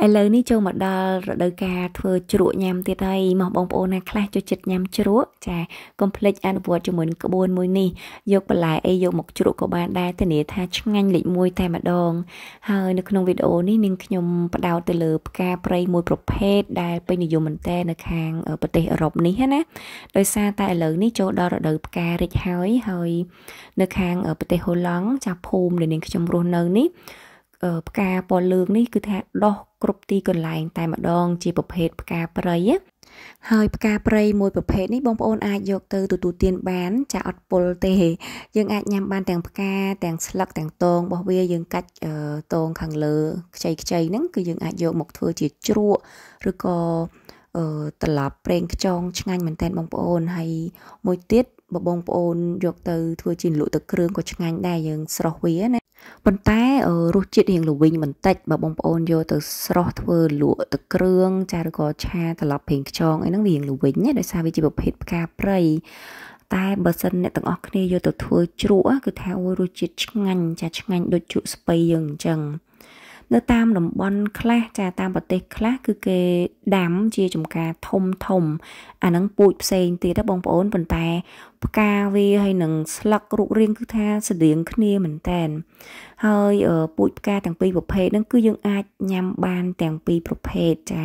ឥឡូវនេះចូលមកដល់រដូវកាលធ្វើជ្រក់ញ៉ាំទៀតហើយមកបងប្អូនណា ខ្លះចូលចិត្តញ៉ាំជ្រក់ចាកុំភ្លេចអនុវត្តជាមួយក្បួនមួយនេះយកបន្លែអីយកមកជ្រក់ក៏បានដែរធានាថាឆ្ងាញ់លេខ1តែម្ដងហើយនៅក្នុងវីដេអូនេះនាងខ្ញុំបដោតទៅលើផ្កាព្រៃមួយប្រភេទដែលពេញនិយមមែនតើនៅខាងប្រទេសអឺរ៉ុបនេះណាដោយសារតែឥឡូវនេះចូលដល់រដូវផ្ការិចហើយហើយ នៅខាងប្រទេសហូឡង់ចាភូមិដែលនាងខ្ញុំរស់នៅនេះផ្កាពណ៌លឿងនេះគឺថាដោះគ្រប់ទីកន្លែង តែម្ដងជាប្រភេទផ្កាព្រៃណាហើយផ្កាព្រៃមួយប្រភេទនេះបងប្អូនអាចយកទៅទទួលទានបានចាអត់ពុលទេយើងអាចញ៉ាំបានទាំងផ្កាទាំងស្លឹកទាំងតងរបស់វាយើងកាច់តងខាងលើខ្ចីខ្ចីហ្នឹងគឺយើងអាចយកមកធ្វើជាជ្រក់ឬក៏ត្រឡប់ប្រេងខ្យងឆ្ងាញ់មែនតើបងប្អូនហើយមួយទៀតបងប្អូន យកទៅធ្វើជាលក់ទឹកគ្រឿងក៏ឆ្ងាញ់ដែរយើងស្រស់វាណាប៉ុន្តែរសជាតិរៀងល្វីងបន្តិចបើបងប្អូនយកទៅស្រស់ធ្វើ លក់ទឹកគ្រឿងចាឬក៏ឆាត្រឡប់ព្រៀងខ្យងអីហ្នឹងវារៀងល្វីងណាដោយសារវាជាប្រភេទផ្កាព្រៃតែបើសិនអ្នកទាំងអស់គ្នាយកទៅធ្វើជ្រក់គឺថាអូយរសជាតិឆ្ងាញ់ចាឆ្ងាញ់ដូចជ្រក់ស្ពៃយើងអញ្ចឹងនៅតាមតំបន់ខ្លះចាតាមប្រទេសខ្លះគឺគេដាំជាចំការធំធំអាហ្នឹងពូជផ្សេងទៀតណាបងប្អូនប៉ុន្តែផ្កាវាហើយនឹងស្លឹករូបរាងគឺថាស្រដៀងគ្នាមែនតែនហើយពូជផ្កាទាំងពីរប្រភេទហ្នឹងគឺយើងអាចញ៉ាំបានទាំងពីរប្រភេទចា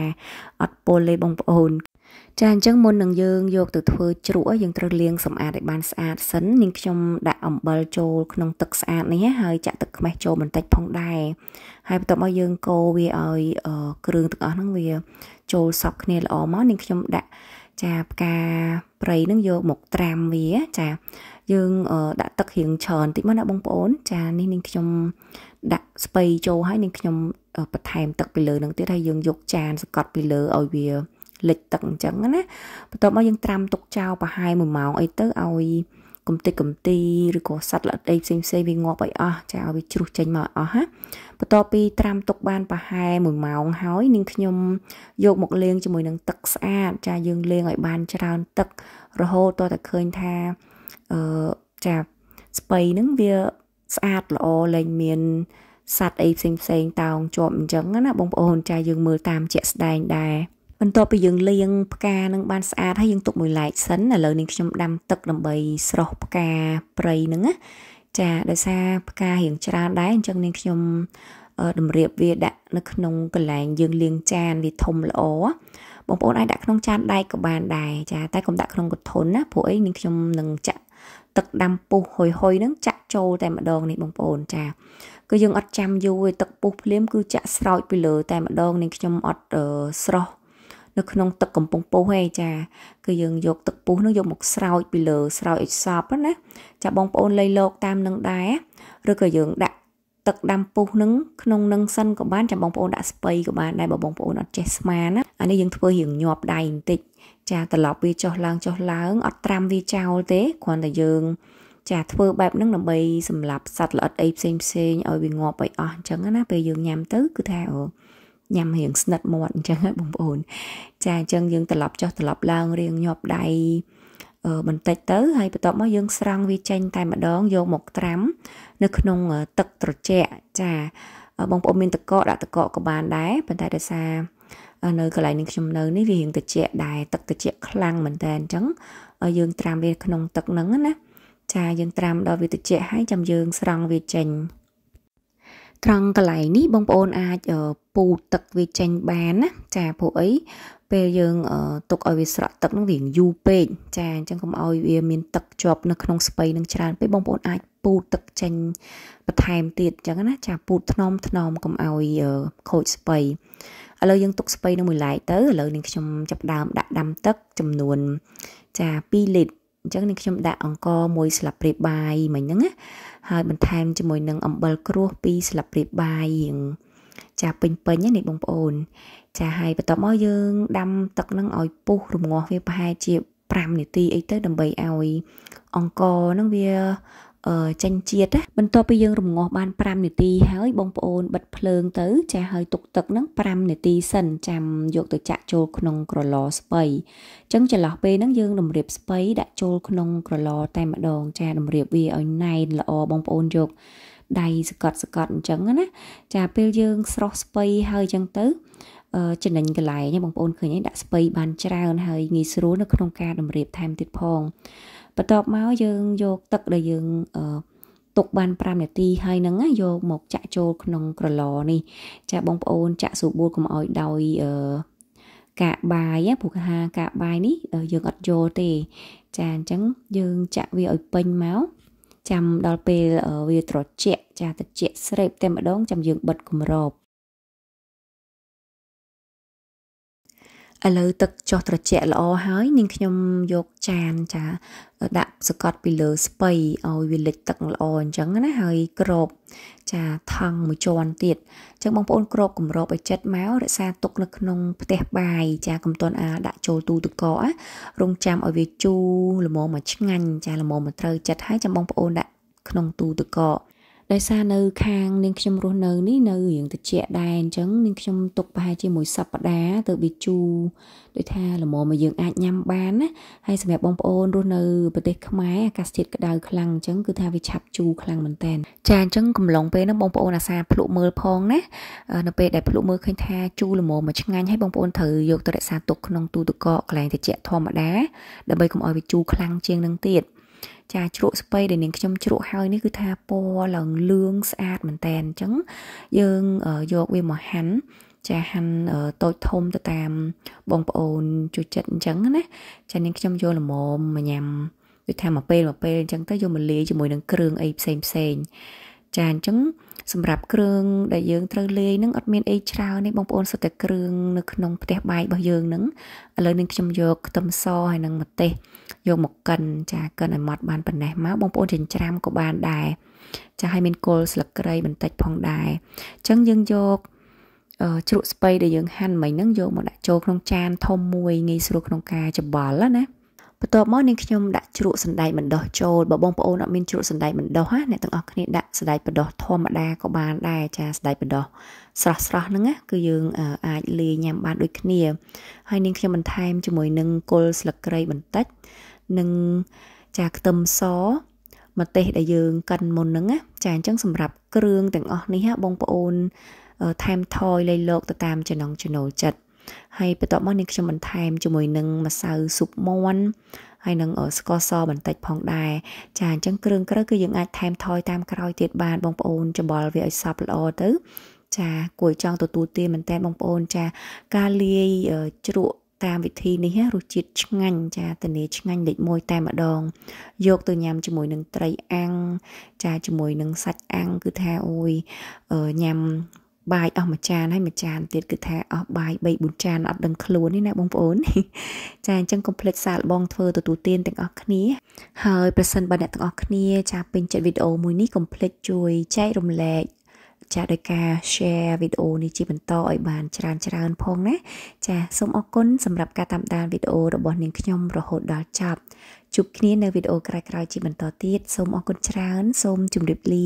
អត់ពុលទេបងប្អូនចាអញ្ចឹងមុននឹងយើងយកទៅធ្វើជ្រក់យើងត្រូវលាងសម្អាតឲ្យបានស្អាតសិននាងខ្ញុំដាក់អំបិលចូលក្នុងទឹកស្អាតនេះហើយចាក់ទឹកខ្មេះចូលបន្តិចផងដែរហើយបន្ទាប់មកយើងកូរវាឲ្យគ្រឿងទាំងអស់ហ្នឹងវា ចូលសព្វគ្នាល្អមកនាងខ្ញុំដាក់ចាផ្កាព្រៃនឹងយកមកត្រាំវាចាយើងដាក់ទឹករៀងច្រើនតិចមកណាបងប្អូន ចានេះនាងខ្ញុំដាក់ស្ពៃចូលហើយនាងខ្ញុំបន្ថែមទឹកពីលើនឹងទៀតហើយយើងយកចានសកត់ពីលើឲ្យវាលិចទឹកអញ្ចឹងណាបន្ទាប់មកយើងត្រាំទុកចោលប្រហែល1ម៉ោងអីទៅឲ្យកំតិចកំទីឬក៏សัตว์ល្អិតអីផ្សេងផ្សេងវាងាប់ឲ្យអស់ចាឲ្យវាជ្រុះចេញមកអស់ណាបន្ទាប់ពីត្រាំទុកបានប្រហែល1ម៉ោងហើយនឹងខ្ញុំយកមកលាងជាមួយនឹងទឹកស្អាតចាយើងលាងឲ្យបានច្រើនទឹករហូតដល់តែឃើញថាអឺចាស្បៃហ្នឹងវាស្អាតល្អលែងមានសัตว์អីផ្សេងផ្សេងតោងជាប់អញ្ចឹងណាបងប្អូនចាយើងមើលតាមជាក់ស្ដែងដែរបន្ទាប់ពីយើងលាងផ្កានឹងបានស្អាតហើយយើងទុកមួយឡែកសិនឥឡូវនេះខ្ញុំដាំទឹកដើម្បីស្រោះផ្កាព្រៃហ្នឹងណាចាដោយសារផ្ការៀងច្រើនដែរអញ្ចឹងនាងខ្ញុំតម្រៀបវាដាក់នៅក្នុងកន្លែងយើងលាងចានវាធំល្អបងប្អូនអាចដាក់ក្នុងចានដែកក៏បានដែរចាតែកុំដាក់ក្នុងកធុនណាព្រោះអីនាងខ្ញុំនឹងចាក់ទឹកដាំពុះហុយហុយហ្នឹងចាក់ចូលតែម្ដងនេះបងប្អូនចាគឺយើងអត់ចាំយូរទេទឹកពុះភ្លាម គឺចាក់ស្រោចពីលើ តែម្ដងនាងខ្ញុំអត់ស្រោះនៅក្នុងទឹកកំពង់ពោះឯងចាគឺយើងយកទឹកពោះនោះយកមកស្រោចពីលើស្រោចឲ្យសពណាចាបងប្អូនលៃលោកតាមនឹងដែរឬក៏យើងដាក់ទឹកដាំពុះនឹងក្នុងនឹងសិនក៏បានចាំបងប្អូនដាក់ស្ពៃក៏បានដែរបើបងប្អូនអត់ចេះស្មានណាអានេះយើងធ្វើរៀងញាប់ដៃបន្តិច ចាត្រឡប់វាចុះឡើងចុះឡើង អត់ត្រាំវាចោលទេគ្រាន់តែយើងចាធ្វើបែបហ្នឹងដើម្បីសម្រាប់សត្វល្អិតអីផ្សេងផ្សេងឲ្យវាងាប់ឲ្យអស់អញ្ចឹងណាពេលយើងញ៉ាំទៅគឺថាអូញ៉ាំរៀងស្និទ្ធមាត់អញ្ចឹងបងប្អូន ចាអញ្ចឹងយើងត្រឡប់ចុះត្រឡប់ឡើងរៀងញាប់ដៃបន្តិចទៅហើយបន្ទាប់មកយើងស្រង់វាចេញតែម្ដងយកមកត្រាំ នៅក្នុងទឹកត្រជាក់ចាបងប្អូនមានតកកដាក់តកកក៏បានដែរប៉ុន្តែដោយសារនៅកន្លែងនេះខ្ញុំនៅនេះវារៀងត្រជាក់ដែរទឹកត្រជាក់ខ្លាំងមែនតើអញ្ចឹងយើងត្រាំវាក្នុងទឹកហ្នឹងណាចាយើងត្រាំដល់វាត្រជាក់ហើយចាំយើងស្រង់វាចេញត្រង់កន្លែងនេះបងប្អូនអាចពូតទឹកវាចេញបានណាចាព្រោះអី ពេលយើងទុកឲ្យវាស្រក់ទឹកនឹងរៀងយូរពេកចាអញ្ចឹងកុំឲ្យវាមានទឹកជាប់ នៅក្នុងស្ពៃនឹងច្រើនពេកបងប្អូនអាចពូតទឹកចេញបន្ថែមទៀតអញ្ចឹងណា ចាពូតថ្នមថ្នមកុំឲ្យខូចស្ពៃឥឡូវយើងទុកស្ពៃនៅមួយឡែកទៅឥឡូវនេះខ្ញុំចាប់ដើមដាក់ដាំទឹកចំនួនចា2លីត្រអញ្ចឹងនេះខ្ញុំដាក់អង្ករមួយស្លាបព្រាបាយមិញហ្នឹងណាហើយបន្ថែមជាមួយនឹងអំបិលក្រួស2ស្លាបព្រាបាយរៀងចាពេញពេញនេះបងប្អូនចាហើយបន្ទាប់មកយើងដាំទឹកហ្នឹងឲ្យពុះរងាស់វាប្រហែលជា5នាទីអីទៅដើម្បីឲ្យអង្ករហ្នឹងវាចេញជាតិណាបន្ទាប់ពីយើងរំងាស់បាន5នាទីហើយបងប្អូនបិទភ្លើងទៅចាហើយទុកទឹកហ្នឹង5នាទីសិនចាំយក ទៅចាក់ចូលក្នុងក្រឡស្ពៃអញ្ចឹងចន្លោះពេលហ្នឹងយើងតម្រៀបស្ពៃដាក់ចូលក្នុង ក្រឡតែម្ដង ចាតម្រៀបវាឲ្យណែនល្អបងប្អូនយកដៃសកត់សកត់អញ្ចឹងណា ចាពេលយើងស្រោះស្ពៃហើយអញ្ចឹងទៅចំណេញកន្លែងបងប្អូនឃើញឯងដាក់ស្ពៃបានច្រើនហើយងាយស្រួលនៅក្នុងការតម្រៀបថែមទៀតផងបន្ទាប់មកយើងយកទឹកដែលយើងទុកបាន5នាទីហើយនឹងយកមកចាក់ចូលក្នុងក្រឡនេះចាបងប្អូន ចាក់ស្រួលបួលកុំឲ្យដោយកាកបាយព្រោះគេថាកាកបាយនេះយើងអត់យកទេ ចាអញ្ចឹងយើងចាក់វាឲ្យពេញមកចាំដល់ពេលវាត្រជាក់ចាត្រជាក់ស្រេបតែម្ដងចាំយើងបិទគម្របឥឡូវទឹកចុះត្រជាក់ល្អហើយនាងខ្ញុំយកចានចាដាក់សកត់ពីលើស្ពៃឲ្យវាលិចទឹកល្អអញ្ចឹងណាហើយក្រប ចាថង់មួយជាន់ទៀតអញ្ចឹងបងប្អូនក្របគម្របឲ្យចិត្តមករក្សាទុកនៅក្នុងផ្ទះបាយចាកំទាន់អាដាក់ចូលទូទឹកកកណារងចាំឲ្យវាជូរល្មមមកឆ្ងាញ់ចាល្មមមកត្រូវចិត្តហើយចាំបងប្អូនដាក់ក្នុងទូទឹកកកដោយសារនៅខាងនាងខ្ញុំរស់នៅនេះនៅរៀងត្រជាក់ដែរអញ្ចឹងនាងខ្ញុំទុកប្រហែលជាមួយសប្តាហ៍ទៅប៊ីជូដោយថាល្មមមកយើងអាចញ៉ាំបានណាហើយសម្រាប់បងប្អូនរស់នៅប្រទេសខ្មែរអាកាសធាតុក្តៅខ្លាំងអញ្ចឹងគឺថាវាឆាប់ជូរខ្លាំងមែនតើចាអញ្ចឹងកំឡុងពេលហ្នឹងបងប្អូនអាសាភ្លុកមើលផងណានៅពេលដែលភ្លុកមើលឃើញថាជូរល្មមមកឆ្ងាញ់ហើយបងប្អូនត្រូវយកទៅរក្សាទុកក្នុងទូទឹកកកកន្លែងត្រជាក់ធម្មតាដើម្បីកុំឲ្យវាជូរខ្លាំងជាងនឹងទៀតចាជ្រក់ស្ពៃដែលនាងខ្ញុំជ្រក់ហើយនេះគឺថាពណ៌ឡើងលឿងស្អាតមែនតែនអញ្ចឹងយើងយកវាមកហាន់ចាហាន់តូចធំទៅតាមបងប្អូនជួយចិត្តអញ្ចឹងណាចានាងខ្ញុំយកល្មមមកញ៉ាំដូចថាមួយពេលមួយពេលអញ្ចឹងទៅយកមកលាយជាមួយនឹងគ្រឿងអីផ្សេងផ្សេងចាអញ្ចឹងសម្រាប់គ្រឿងដែលយើងត្រូវលាយនឹងអត់មានអីច្រើនទេបងប្អូនសុទ្ធតែគ្រឿងនៅក្នុងផ្ទះបាយរបស់យើងនឹងឥឡូវនឹងខ្ញុំយកខ្ទឹមសហើយនឹងម្ទេសយកមកកិនចាកិនឲ្យម៉ត់បានប៉ុណ្ណេះមកបងប្អូនចិញ្ច្រាំក៏បានដែរចាឲ្យមានគល់ស្លឹកគ្រៃបន្តិចផងដែរអញ្ចឹងយើងយកជ្រក់ស្ពៃដែលយើងហាន់មិញហ្នឹងយកមកដាក់ចូលក្នុងចានធំមួយងាយស្រួលក្នុងការច្បល់ណាបន្ទាប់មកនាងខ្ញុំដាក់ជ្រក់សណ្ដែកបណ្ដោះចូលបើបងប្អូនអត់មានជ្រក់សណ្ដែកបណ្ដោះណាអ្នកទាំងអស់គ្នាដាក់សណ្ដែកបណ្ដោះធម្មតាក៏បានដែរចាសណ្ដែកបណ្ដោះស្រស់ស្រស់ហ្នឹងណាគឺយើងអាចលាយញ៉ាំបានដូចគ្នាហើយនាងខ្ញុំបន្ថែមជាមួយនឹងគល់ស្លឹកគ្រៃបន្តិចនិងចាខ្ទឹមសម្ទេសដែលយើងកិនមុនហ្នឹងណាចាអញ្ចឹងសម្រាប់គ្រឿងទាំងអស់នេះណាបងប្អូនថែមថយលៃលោកទៅតាមចំណងចំណូលចិត្តហើយបន្ទាប់មកនេះខ្ញុំបន្ថែមជាមួយនឹងម្សៅស៊ុបមាន់ហើយនឹងស្ករសបន្តិចផងដែរចាអញ្ចឹងគ្រឿងក្រៅគឺយើងអាចថែមថយ តាមក្រោយទៀតបានបងប្អូនច្បល់វាឲ្យសព្វល្អទៅ ចាគួរចង់ទទួលទានមែនតើបងប្អូន ចាការលាយជ្រក់តាមវិធីនេះរសជាតិឆ្ងាញ់ចាតនីឆ្ងាញ់លេខ1តែម្ដង យកទៅញ៉ាំជាមួយនឹងត្រីអាំងចាជាមួយនឹងសាច់អាំងគឺថាអូយញ៉ាំបាយអស់មួយចានហើយមួយចានទៀតគឺថាអស់បាយ3 4ចានអត់ដឹងខ្លួនទេណាបងប្អូន ចាអញ្ចឹងកុំភ្លេចសាកល្បងធ្វើទទួលទានទាំងអស់គ្នាហើយប្រសិនបើអ្នកទាំងអស់គ្នា ចាពេញចិត្តវីដេអូមួយនេះកុំភ្លេចជួយចែករំលែកចាដោយការ share វីដេអូនេះជាបន្តឲ្យបាន ច្រើនច្រើន ផងណាចាសូមអរគុណសម្រាប់ការតាមដានវីដេអូរបស់នាងខ្ញុំរហូតដល់ចប់ជួបគ្នានៅវីដេអូក្រោយៗជាបន្តទៀតសូមអរគុណច្រើនសូមជម្រាបលា